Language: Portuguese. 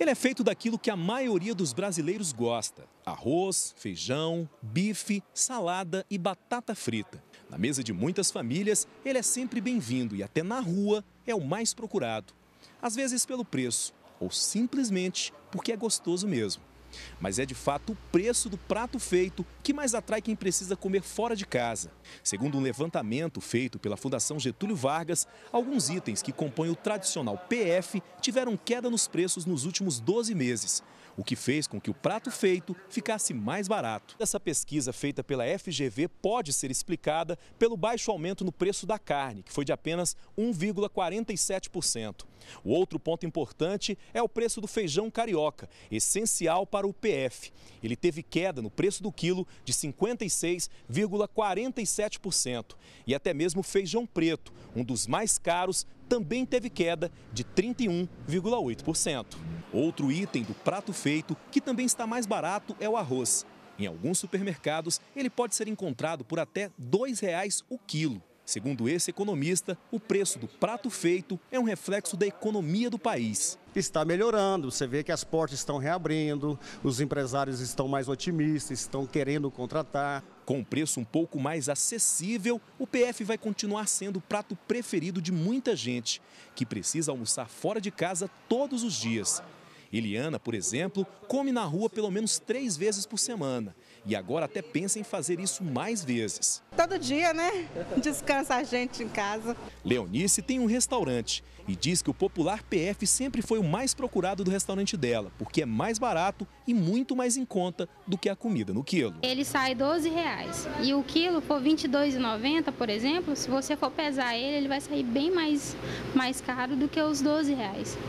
Ele é feito daquilo que a maioria dos brasileiros gosta: arroz, feijão, bife, salada e batata frita. Na mesa de muitas famílias, ele é sempre bem-vindo e até na rua é o mais procurado. Às vezes pelo preço ou simplesmente porque é gostoso mesmo. Mas é de fato o preço do prato feito que mais atrai quem precisa comer fora de casa. Segundo um levantamento feito pela Fundação Getúlio Vargas, alguns itens que compõem o tradicional PF tiveram queda nos preços nos últimos 12 meses, o que fez com que o prato feito ficasse mais barato. Essa pesquisa feita pela FGV pode ser explicada pelo baixo aumento no preço da carne, que foi de apenas 1,47%. O outro ponto importante é o preço do feijão carioca, essencial para para o PF. Ele teve queda no preço do quilo de 56,47%. E até mesmo o feijão preto, um dos mais caros, também teve queda de 31,8%. Outro item do prato feito, que também está mais barato, é o arroz. Em alguns supermercados, ele pode ser encontrado por até R$ 2,00 o quilo. Segundo esse economista, o preço do prato feito é um reflexo da economia do país está melhorando. Você vê que as portas estão reabrindo, os empresários estão mais otimistas, estão querendo contratar. Com um preço um pouco mais acessível, o PF vai continuar sendo o prato preferido de muita gente que precisa almoçar fora de casa todos os dias. Eliana, por exemplo, come na rua pelo menos três vezes por semana e agora até pensa em fazer isso mais vezes. Todo dia, né? Descansa a gente em casa. Leonice tem um restaurante e diz que o popular PF sempre foi o mais procurado do restaurante dela, porque é mais barato e muito mais em conta do que a comida no quilo. Ele sai 12 reais e o quilo por 22,90, por exemplo, se você for pesar ele, ele vai sair bem mais, mais caro do que os 12 reais.